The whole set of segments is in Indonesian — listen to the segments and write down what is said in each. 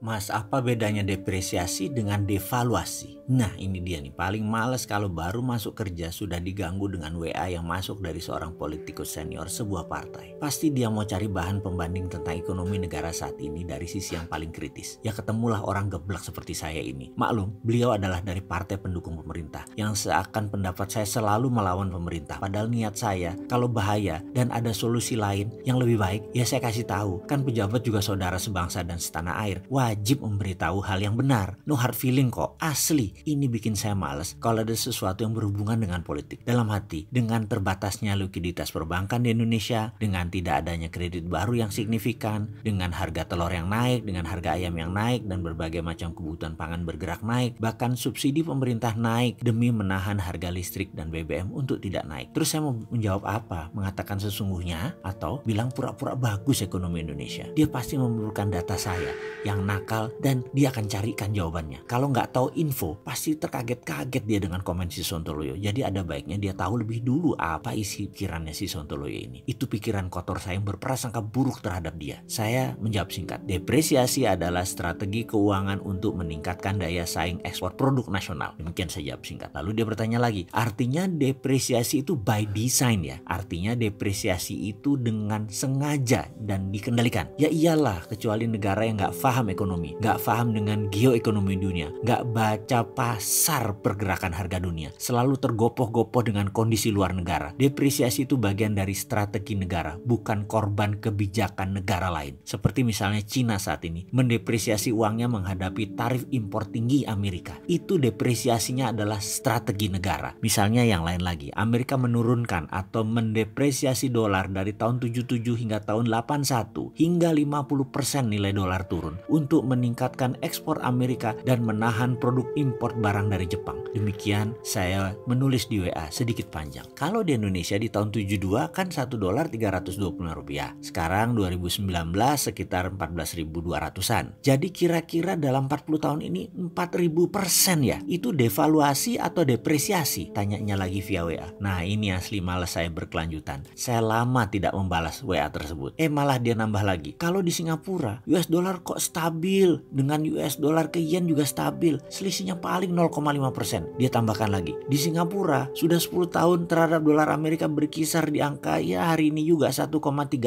Mas, apa bedanya depresiasi dengan devaluasi? Nah, ini dia nih. Paling males kalau baru masuk kerja sudah diganggu dengan WA yang masuk dari seorang politikus senior sebuah partai. Pasti dia mau cari bahan pembanding tentang ekonomi negara saat ini dari sisi yang paling kritis. Ya ketemulah orang geblek seperti saya ini. Maklum, beliau adalah dari partai pendukung pemerintah yang seakan pendapat saya selalu melawan pemerintah. Padahal niat saya kalau bahaya dan ada solusi lain yang lebih baik, ya saya kasih tahu. Kan pejabat juga saudara sebangsa dan setanah air. Wah, wajib memberitahu hal yang benar. No hard feeling kok, asli. Ini bikin saya males kalau ada sesuatu yang berhubungan dengan politik. Dalam hati, dengan terbatasnya likuiditas perbankan di Indonesia, dengan tidak adanya kredit baru yang signifikan, dengan harga telur yang naik, dengan harga ayam yang naik, dan berbagai macam kebutuhan pangan bergerak naik, bahkan subsidi pemerintah naik demi menahan harga listrik dan BBM untuk tidak naik. Terus saya mau menjawab apa? Mengatakan sesungguhnya atau bilang pura-pura bagus ekonomi Indonesia? Dia pasti memerlukan data saya yang nak akal dan dia akan carikan jawabannya. Kalau nggak tahu info, pasti terkaget-kaget dia dengan komen si Sontoloyo. Jadi ada baiknya dia tahu lebih dulu apa isi pikirannya si Sontoloyo ini. Itu pikiran kotor saya yang berprasangka buruk terhadap dia. Saya menjawab singkat, depresiasi adalah strategi keuangan untuk meningkatkan daya saing ekspor produk nasional. Demikian saya jawab singkat. Lalu dia bertanya lagi, artinya depresiasi itu by design ya? Artinya depresiasi itu dengan sengaja dan dikendalikan? Ya iyalah, kecuali negara yang nggak paham ekonomi ekonomi, nggak paham dengan geoekonomi dunia, nggak baca pasar pergerakan harga dunia, selalu tergopoh-gopoh dengan kondisi luar negara. Depresiasi itu bagian dari strategi negara, bukan korban kebijakan negara lain. Seperti misalnya Cina saat ini mendepresiasi uangnya menghadapi tarif impor tinggi Amerika. Itu depresiasinya adalah strategi negara. Misalnya yang lain lagi, Amerika menurunkan atau mendepresiasi dolar dari tahun 77 hingga tahun 81 hingga 50% nilai dolar turun untuk untuk meningkatkan ekspor Amerika dan menahan produk impor barang dari Jepang. Demikian saya menulis di WA sedikit panjang. Kalau di Indonesia di tahun 72 kan 1 dolar 320 rupiah. Sekarang 2019 sekitar 14.200-an. Jadi kira-kira dalam 40 tahun ini 4.000 persen ya. Itu devaluasi atau depresiasi? Tanyanya lagi via WA. Nah ini asli males saya berkelanjutan. Saya lama tidak membalas WA tersebut. Eh malah dia nambah lagi. Kalau di Singapura US dollar kok stabil stabil, dengan US dollar ke yen juga stabil, selisihnya paling 0,5%. Dia tambahkan lagi, di Singapura sudah 10 tahun terhadap dolar Amerika berkisar di angka ya hari ini juga 1,36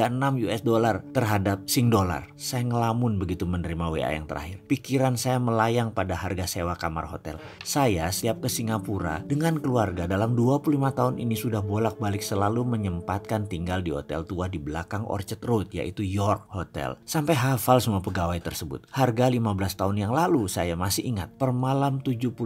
US dollar terhadap Sing dollar. Saya ngelamun begitu menerima WA yang terakhir. Pikiran saya melayang pada harga sewa kamar hotel. Saya setiap ke Singapura dengan keluarga dalam 25 tahun ini sudah bolak-balik selalu menyempatkan tinggal di hotel tua di belakang Orchard Road yaitu York Hotel. Sampai hafal semua pegawai tersebut. Harga 15 tahun yang lalu saya masih ingat per malam 78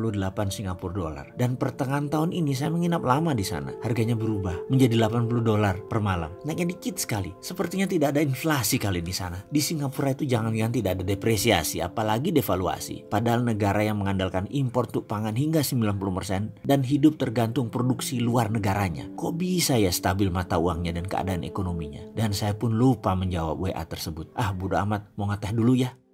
Singapura dolar. Dan pertengahan tahun ini saya menginap lama di sana. Harganya berubah menjadi 80 dolar per malam. Naiknya dikit sekali. Sepertinya tidak ada inflasi kali di sana. Di Singapura itu jangan-jangan tidak ada depresiasi apalagi devaluasi. Padahal negara yang mengandalkan impor untuk pangan hingga 90% dan hidup tergantung produksi luar negaranya. Kok bisa ya stabil mata uangnya dan keadaan ekonominya? Dan saya pun lupa menjawab WA tersebut. Ah bodo amat, mau ngeteh dulu ya.